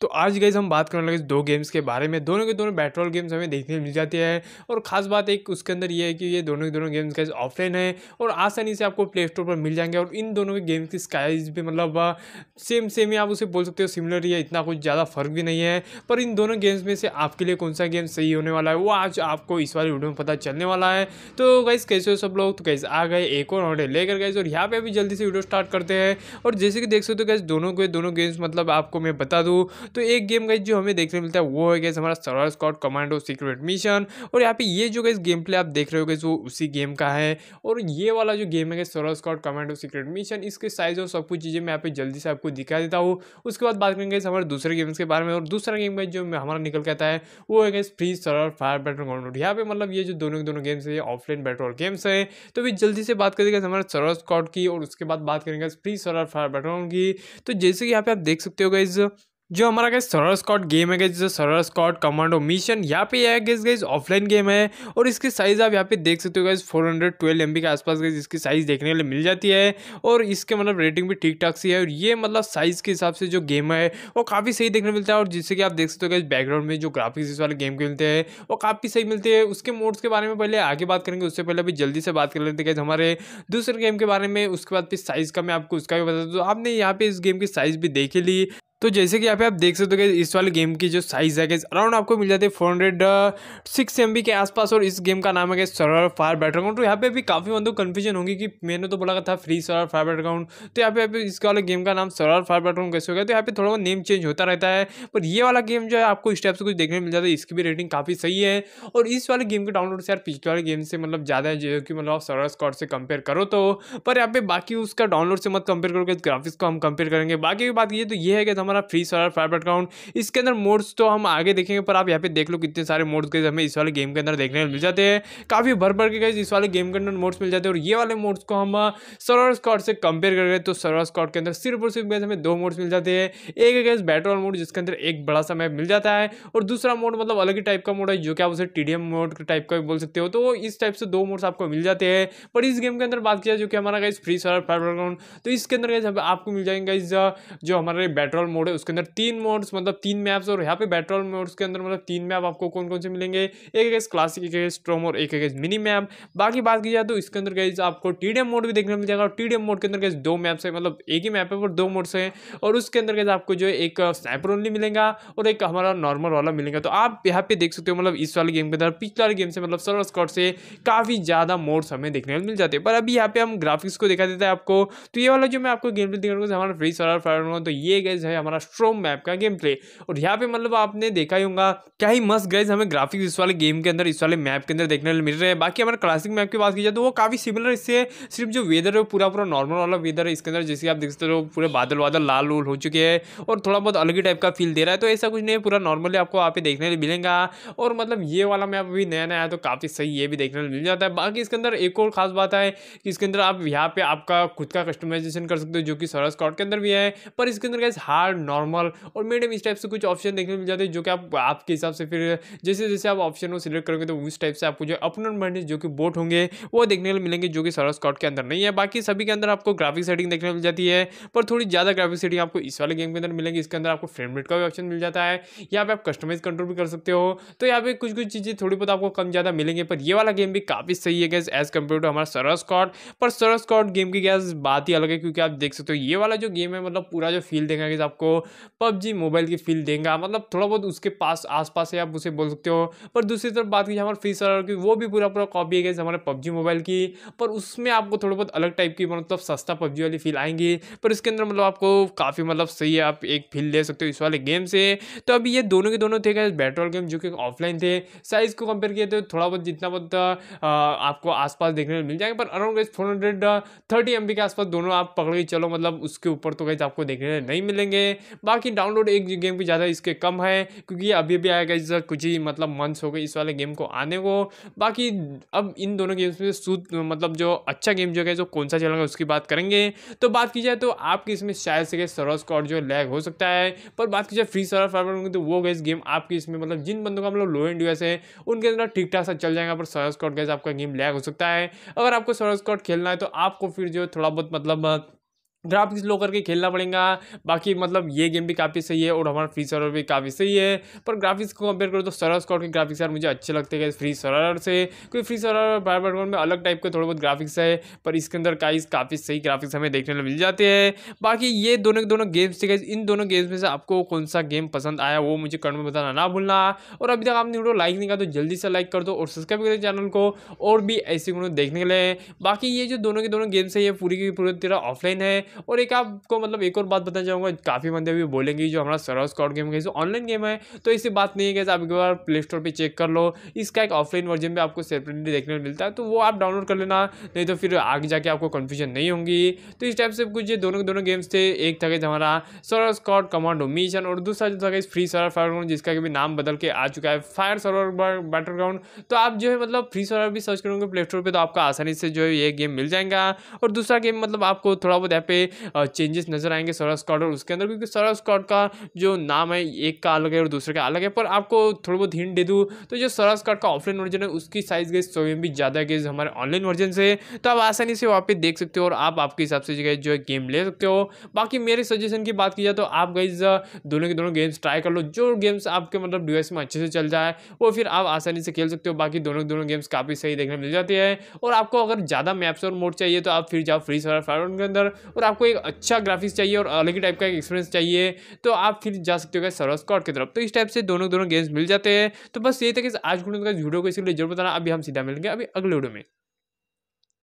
तो आज गई हम बात करने लगे दो गेम्स के बारे में दोनों के दोनों बैटरॉल गेम्स हमें देखने मिल जाती है और खास बात एक उसके अंदर ये है कि ये दोनों के दोनों गेम्स का ऑफलाइन है और आसानी से आपको प्ले स्टोर पर मिल जाएंगे और इन दोनों के गेम्स की स्काइज भी मतलब सेम सेम ही आप उसे बोल सकते हो सिमिलर ही है इतना कुछ ज़्यादा फर्क भी नहीं है पर इन दोनों गेम्स में से आपके लिए कौन सा गेम सही होने वाला है वो आज आपको इस वाली वीडियो में पता चलने वाला है तो गाइज कैसे हो सब लोग तो गाइज आ गए एक और ऑर्डर लेकर गए और यहाँ पर अभी जल्दी से वीडियो स्टार्ट करते हैं और जैसे कि देख सकते हो गाइज दोनों के दोनों गेम्स मतलब आपको मैं बता दूँ तो एक गेम गाइज जो हमें देखने मिलता है वो है गैस हमारा survival squad commando secret mission और यहाँ पे ये जो गैस गेम प्ले आप देख रहे हो गैस वो उसी गेम का है और ये वाला जो गेम है guys survival squad commando secret mission इसके साइज और सब कुछ चीज़ें मैं यहाँ पे जल्दी से आपको दिखा देता हूँ उसके बाद बात करेंगे हमारे दूसरे गेम्स के बारे में और दूसरा गेम गाइज जो हमारा निकल के आता है वो है guys free survival fire battle ground यहाँ पे मतलब ये जो दोनों दोनों गेम्स है ये ऑफलाइन बैटल गेम्स हैं तो भी जल्दी से बात करेंगे हमारे सरवर स्कॉट की और उसके बाद बात करेंगे फ्री सरवर फायर बैटर की तो जैसे कि यहाँ पे आप देख सकते हो गाइज जो हमारा गैस सरर स्कॉट गेम है गैस जैसे सरर स्कॉट कमांडो मिशन यहाँ पे यह गैस गैस ऑफलाइन गेम है और इसकी साइज़ आप यहाँ पे देख सकते हो गैस 412 हंड्रेड के आसपास गैस इसकी साइज़ देखने के लिए मिल जाती है और इसके मतलब रेटिंग भी ठीक ठाक सी है और ये मतलब साइज़ के हिसाब से जो गेम है वो काफ़ी सही देखने मिलता है और जिससे कि आप देख सकते हो गैस बैकग्राउंड में जो ग्राफिक्स इस वाले गेम के मिलते हैं वो काफ़ी सही मिलते हैं उसके मोड्स के बारे में पहले आगे बात करेंगे उससे पहले अभी जल्दी से बात कर लेते गैस हमारे दूसरे गेम के बारे में उसके बाद फिर साइज़ का मैं आपको उसका भी बता दूँ तो आपने यहाँ पे इस गेम की साइज़ भी देखे ली तो जैसे कि यहाँ पे आप देख सकते हो इस वाले गेम की जो साइज़ है अराउंड आपको मिल जाती है फोर हंड्रेड सिक्स एम के आसपास और इस गेम का नाम है guys survival fire battle ground तो यहाँ पे भी काफ़ी मतलब कन्फ्यूजन होगी कि मैंने तो बोला था free survival fire battle ground तो यहाँ पे इस वाले गेम का नाम सर्वर फायर बैटर अकाउंट कैसे हो गया तो यहाँ पे थोड़ा बहुत नेम चेंज होता रहता है पर ये वाला गेम जो है आपको इस टाइप से कुछ देखने मिल जाता है इसकी भी रेटिंग काफ़ी सही है और इस वाले गेम के डाउनलोड से यार पिछले वाले गेम से मतलब ज़्यादा है जो कि मतलब आप सर्वर स्कॉट से कंपेयर करो तो पर यहाँ पे बाकी उसका डाउनलोड से मत कंपेयर करो कि ग्राफिक्स को हम कंपेयर करेंगे बाकी की बात ये तो ये है कि हम हमारा फ्री सोलर फाइबर अकाउंट इसके अंदर मोड्स तो हम आगे देखेंगे पर आप यहाँ पे देख लो कितने सारे मोड्स गए हमें इस वाले गेम के अंदर देखने मिल जाते हैं काफ़ी भर भर के गए इस वाले गेम के अंदर मोड्स मिल जाते हैं और ये वाले मोड्स को हम सर्वर uh, स्कॉट से कंपेयर कर रहे तो सर्वर स्कॉट के अंदर सिर्फ और सिर्फ गए हमें दो मोड्स मिल जाते हैं एक गैस बैटल मोड जिसके अंदर एक बड़ा सा मैप मिल जाता है और दूसरा मोड मतलब अलग ही टाइप का मोड है जो कि आप उसे टी मोड टाइप का भी बोल सकते हो तो इस टाइप से दो मोड्स आपको मिल जाते हैं पर इस गेम के अंदर बात किया जो कि हमारा गाइज फ्री सोलर फाइबर अकाउंट तो इसके अंदर गए आपको मिल जाएंगे uh, जो हमारे बैटल मोड मोड है उसके अंदर तीन मोड्स मतलब तीन मैप्स और यहाँ पे बैटल मोड्स के अंदर मतलब तीन मैप आपको कौन कौन से मिलेंगे एक एक क्लासिक एक स्ट्रोम और एक एक मिनी मैप बाकी बात की जाए तो इसके अंदर गई आपको टी मोड भी देखने मिल जाएगा और टी मोड के अंदर गई दो मैप्स है मतलब एक ही मैप है पर दो मोड्स हैं और उसके अंदर गए आपको जो एक स्नैपर uh, ओनली मिलेगा और एक हमारा नॉर्मल वाला मिलेगा तो आप यहाँ पे देख सकते हो मतलब इस वाले गेम के अंदर पिछले वाले गेम से मतलब सर्वर स्कॉट से काफ़ी ज़्यादा मोड्स हमें देखने को मिल जाते हैं पर अभी यहाँ पे हम ग्राफिक्स को देखा देता है आपको तो ये वाला जो मैं आपको गेम देखने को हमारा फ्री सर्वर फायर तो ये गैस है हमारा हमारा स्ट्रोम मैप का गेम प्ले और यहाँ पे मतलब आपने देखा ही होगा क्या ही मस्त गाइज हमें ग्राफिक्स इस वाले गेम के अंदर इस वाले मैप के अंदर देखने मिल रहे हैं बाकी हमारे क्लासिक मैप की बात की जाए तो वो काफ़ी सिमिलर इससे सिर्फ जो वेदर है पूरा पूरा नॉर्मल वाला वेदर है इसके अंदर जैसे आप देख सकते हो पूरे बादल वादल लाल उल हो चुके हैं और थोड़ा बहुत अलग ही टाइप का फील दे रहा है तो ऐसा कुछ नहीं है पूरा नॉर्मली आपको वहाँ पे देखने मिलेगा और मतलब ये वाला मैप अभी नया नया है तो काफ़ी सही ये भी देखने मिल जाता है बाकी इसके अंदर एक और खास बात है कि इसके अंदर आप यहाँ पे आपका खुद का कस्टमाइजेशन कर सकते हो जो कि सरस स्कॉट के अंदर भी है पर इसके अंदर गैस हार्ड नॉर्मल और मीडियम इस टाइप से कुछ ऑप्शन देखने मिल जाते हैं जो कि आप आपके हिसाब से फिर जैसे जैसे आप ऑप्शन को सिलेक्ट करोगे तो उस टाइप से आपको जो अपनर मैंडेज जो कि बोट होंगे वो देखने को मिलेंगे जो कि सर्वर स्कॉट के अंदर नहीं है बाकी सभी के अंदर आपको ग्राफिक सेटिंग देखने मिल जाती है पर थोड़ी ज़्यादा ग्राफिक सेटिंग आपको इस वाले गेम के अंदर मिलेंगे इसके अंदर आपको फ्रेम रेट का भी ऑप्शन मिल जाता है यहाँ पे आप कस्टमाइज कंट्रोल भी कर सकते हो तो यहाँ पे कुछ कुछ चीज़ें थोड़ी बहुत आपको कम ज़्यादा मिलेंगे पर ये वाला गेम भी काफ़ी सही है गैस एज कम्पेयर टू हमारा सर्वर स्कॉट पर सर्वर स्कॉट गेम की गैस बात ही अलग है क्योंकि आप देख सकते हो ये वाला जो गेम है मतलब पूरा जो फील देखा गया आपको को पबजी मोबाइल की फील देगा मतलब थोड़ा बहुत उसके पास आसपास है आप उसे बोल सकते हो पर दूसरी तरफ बात की हमारे फ्री सर्वर की वो भी पूरा पूरा कॉपी है हमारे पबजी मोबाइल की पर उसमें आपको थोड़ा बहुत अलग टाइप की मतलब सस्ता पबजी वाली फील आएंगी पर इसके अंदर मतलब आपको काफ़ी मतलब सही आप एक फील ले सकते हो इस वाले गेम से तो अभी ये दोनों के दोनों थे गैस बैटल गेम जो कि ऑफलाइन थे साइज़ को कंपेयर किया तो थोड़ा बहुत जितना बहुत आपको आसपास देखने को मिल जाएंगे पर around four hundred thirty M के आसपास दोनों आप पकड़ के चलो मतलब उसके ऊपर तो गैस आपको देखने नहीं मिलेंगे बाकी डाउनलोड एक गेम भी ज़्यादा इसके कम है क्योंकि अभी भी आएगा इस कुछ ही मतलब मंथ्स हो गए इस वाले गेम को आने को बाकी अब इन दोनों गेम्स में सूद मतलब जो अच्छा गेम जो है जो कौन सा चलेगा उसकी बात करेंगे तो बात की जाए तो आपकी इसमें शायद से सरोज स्कॉट जो लैग हो सकता है पर बात की जाए फ्री सर फाइबर तो वो गैस गेम आपकी इसमें मतलब जिन बंदों का मतलब लो एंड यूएस है उनके अंदर ठीक ठाक सा चल जाएगा पर सर्वर स्कॉट गैस आपका गेम लैग हो सकता है अगर आपको सर्वर स्कॉट खेलना है तो आपको फिर जो थोड़ा बहुत मतलब ग्राफिक्स लो करके खेलना पड़ेगा बाकी मतलब ये गेम भी काफ़ी सही है और हमारा फ्री सर्वर भी काफ़ी सही है पर ग्राफिक्स को कंपेयर करो तो सरर स्कॉट के ग्राफिक्स यार मुझे अच्छे लगते हैं फ्री सरर से क्योंकि फ्री सरर और में अलग टाइप के थोड़े बहुत ग्राफिक्स है पर इसके अंदर काइज काफ़ी सही ग्राफिक्स हमें देखने में मिल जाते हैं बाकी ये दोनों दोनों गेम्स थे इन दोनों गेम्स में से आपको कौन सा गेम पसंद आया वो मुझे कमेंट में बताना ना भूलना और अभी तक आपने वीडियो लाइक नहीं किया तो जल्दी से लाइक कर दो और सब्सक्राइब करें चैनल को और भी ऐसी वीडियो देखने के लिए बाकी ये जो दोनों के दोनों गेम्स है ये पूरी की पूरी तरह ऑफलाइन है और एक आपको मतलब एक और बात बताना चाहूँगा काफ़ी बंदे भी बोलेंगे जो हमारा सर्वर स्कॉट गेम कैसे ऑनलाइन गेम है तो ऐसी बात नहीं है कैसे आप एक बार प्ले स्टोर पर चेक कर लो इसका एक ऑफलाइन वर्जन भी आपको सेपरेटली देखने को मिलता है तो वो आप डाउनलोड कर लेना नहीं तो फिर आगे जाके आपको कन्फ्यूजन नहीं होंगी तो इस टाइप से कुछ ये दोनों दोनों गेम्स थे एक था गया हमारा सर्वर स्कॉट कमांडो मिशन और दूसरा जो था गया फ्री सर्वर फायर ग्राउंड जिसका भी नाम बदल के आ चुका है फायर सर्वर बैटल ग्राउंड तो आप जो है मतलब फ्री सर्वर भी सर्च करोगे प्ले स्टोर पर तो आपका आसानी से जो है ये गेम मिल जाएगा और दूसरा गेम मतलब आपको थोड़ा बहुत यहाँ पे चेंजेस नजर आएंगे सौरभ स्कॉट और उसके अंदर क्योंकि सौरभ स्कॉट का जो नाम है एक का अलग है और दूसरे का अलग है पर आपको थोड़ा बहुत हिंट दे दूँ तो जो सौरभ स्कॉट का ऑफलाइन वर्जन है उसकी साइज़ गई सौ एम ज़्यादा गई हमारे ऑनलाइन वर्जन से तो आप आसानी से वहाँ पर देख सकते हो और आप आपके हिसाब से जो है गेम ले सकते हो बाकी मेरे सजेशन की बात की जाए तो आप गई दोनों के दोनों गेम्स ट्राई कर लो जो गेम्स आपके मतलब डिवाइस में अच्छे से चल जाए वो फिर आप आसानी से खेल सकते हो बाकी दोनों दोनों गेम्स काफ़ी सही देखने मिल जाती है और आपको अगर ज़्यादा मैप्स और मोड चाहिए तो आप फिर जाओ फ्री सर फायर के अंदर और आपको एक अच्छा ग्राफिक्स चाहिए और अलग ही टाइप का एक एक्सपीरियंस चाहिए तो आप फिर जा सकते हो सर स्कॉट की तरफ तो इस टाइप से दोनों दोनों गेम्स मिल जाते हैं तो बस ये था कि आज वीडियो तो को लिए जरूर बताना अभी हम सीधा मिलेंगे अभी अगले वीडियो में